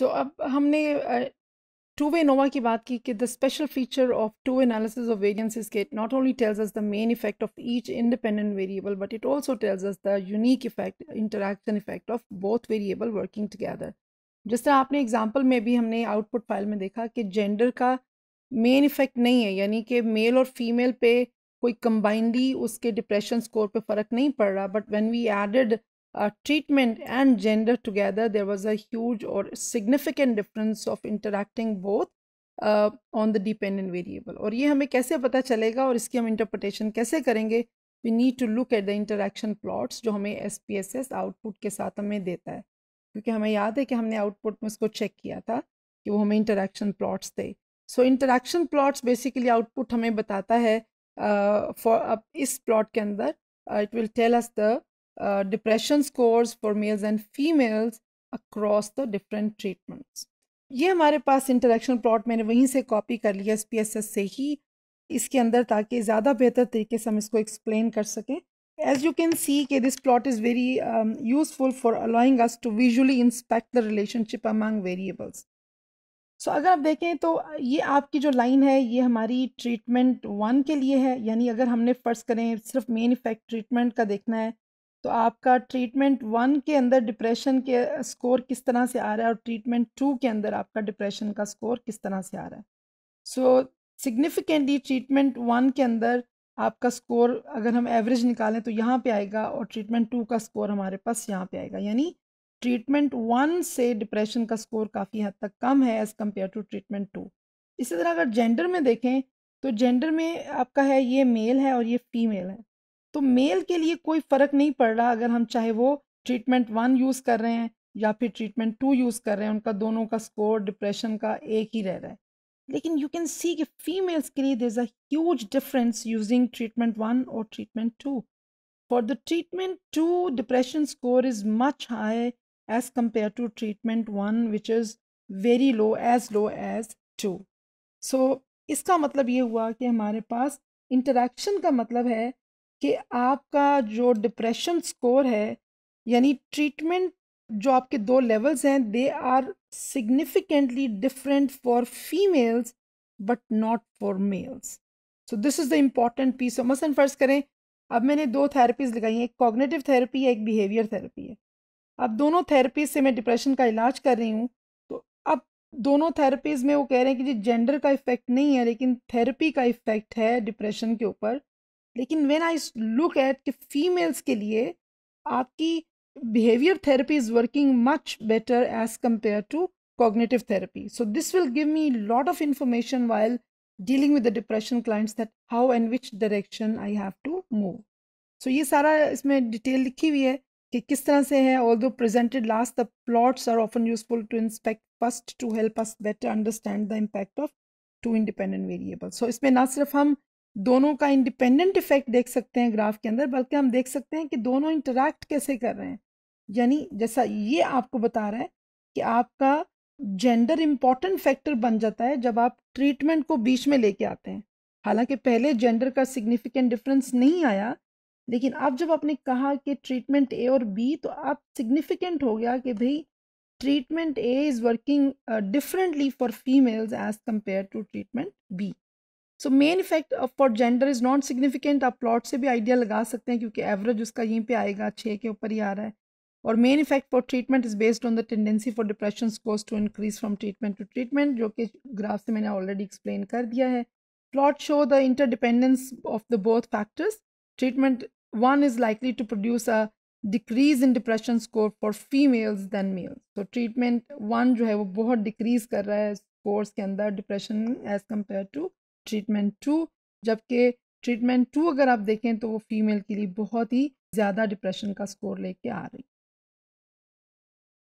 तो अब हमने टू वे नोवा की बात की कि the special feature of two analysis of variances के it not only tells us the main effect of each independent variable but it also tells us the unique effect interaction effect of both variable working together जिस तरह आपने example में भी हमने output file में देखा कि जेंडर का मेन इफेक्ट नहीं है यानी कि मेल और फीमेल पे कोई कम्बाइंडली उसके डिप्रेशन स्कोर पे फ़र्क नहीं पड़ रहा but when we added uh, treatment and gender together, there was a huge or significant difference of interacting both on the dependent variable और ये हमें कैसे पता चलेगा और इसकी हम इंटरप्रटेशन कैसे करेंगे we need to look at the interaction plots जो हमें S P S S output के साथ हमें देता है क्योंकि हमें याद है कि हमने आउटपुट में इसको चेक किया था कि वो हमें इंटरेक्शन प्लॉट्स थे so interaction plots basically output हमें बताता है फॉर uh, अब uh, इस प्लॉट के अंदर it will tell us the depression scores for males and females across the different treatments ये हमारे पास इंटरेक्शन प्लॉट मैंने वहीं से कॉपी कर लिया एस पी एस एस से ही इसके अंदर ताकि ज़्यादा बेहतर तरीके से हम इसको एक्सप्लेन कर सकें एज यू कैन सी के this plot is very useful for aligning us to visually inspect the relationship among variables so अगर आप देखें तो ये आपकी जो लाइन है ये हमारी ट्रीटमेंट वन के लिए है यानी अगर हमने फर्स्ट करें सिर्फ मेन इफेक्ट ट्रीटमेंट का देखना है तो आपका ट्रीटमेंट वन के अंदर डिप्रेशन के स्कोर किस तरह से आ रहा है और ट्रीटमेंट टू के अंदर आपका डिप्रेशन का स्कोर किस तरह से आ रहा है सो सिग्निफिकेंटली ट्रीटमेंट वन के अंदर आपका स्कोर अगर हम एवरेज निकालें तो यहाँ पे आएगा और ट्रीटमेंट टू का स्कोर हमारे पास यहाँ पे आएगा यानी ट्रीटमेंट वन से डिप्रेशन का स्कोर काफ़ी हद तक कम है as compare to treatment two इसी तरह अगर जेंडर में देखें तो जेंडर में आपका है ये मेल है और ये फीमेल है तो मेल के लिए कोई फ़र्क नहीं पड़ रहा अगर हम चाहे वो ट्रीटमेंट वन यूज़ कर रहे हैं या फिर ट्रीटमेंट टू यूज़ कर रहे हैं उनका दोनों का स्कोर डिप्रेशन का एक ही रह रहा है लेकिन यू कैन सी कि फीमेल्स के लिए there huge difference using treatment one और treatment two for the treatment two depression score is much high as compare to treatment one which is very low as low as two so इसका मतलब ये हुआ कि हमारे पास interaction का मतलब है कि आपका जो डिप्रेशन स्कोर है यानी ट्रीटमेंट जो आपके दो लेवल्स हैं they are significantly different for females but not for males so this is the important piece of मसन फ़र्ज़ करें अब मैंने दो थेरेपीज़ लगाई हैं एक कॉग्नेटिव थेरेपी है एक बिहेवियर थेरेपी है अब दोनों थेरेपीज से मैं डिप्रेशन का इलाज कर रही हूँ तो अब दोनों थेरेपीज़ में वो कह रहे हैं कि जी जेंडर का इफ़ेक्ट नहीं है लेकिन थेरेपी का इफ़ेक्ट है डिप्रेशन के ऊपर लेकिन वेन आई लुक एट कि फीमेल्स के लिए आपकी behaviour therapy is working much better as compare to cognitive therapy so this will give me lot of information while dealing with the depression clients that how and which direction I have to move so ये सारा इसमें detail लिखी हुई है कि किस तरह से है although presented last the plots are often useful to inspect first to help us better understand the impact of two independent variable so इसमें ना सिर्फ हम दोनों का इंडिपेंडेंट इफेक्ट देख सकते हैं ग्राफ के अंदर बल्कि हम देख सकते हैं कि दोनों इंटरेक्ट कैसे कर रहे हैं यानी जैसा ये आपको बता रहा है कि आपका जेंडर इम्पॉर्टेंट फैक्टर बन जाता है जब आप ट्रीटमेंट को बीच में लेके आते हैं हालांकि पहले जेंडर का सिग्निफिकेंट डिफरेंस नहीं आया लेकिन अब जब आपने कहा कि ट्रीटमेंट ए और बी तो अब सिग्निफिकेंट हो गया कि भाई treatment A is working differently for females as compare to treatment B so main effect for gender is not significant आप प्लॉट से भी आइडिया लगा सकते हैं क्योंकि एवरेज उसका यहीं पे आएगा छः के ऊपर ही आ रहा है और main effect for treatment is based on the tendency for depression goes to increase from treatment to treatment जो कि ग्राफ से मैंने ऑलरेडी एक्सप्लेन कर दिया है plot show the interdependence of the both factors treatment one is likely to produce a decrease in depression score for females than male तो treatment one जो है वो बहुत डिक्रीज कर रहा है स्कोर्स के अंदर depression as compare to treatment two जबकि ट्रीटमेंट टू अगर आप देखें तो वो फीमेल के लिए बहुत ही ज़्यादा डिप्रेशन का स्कोर लेके आ रही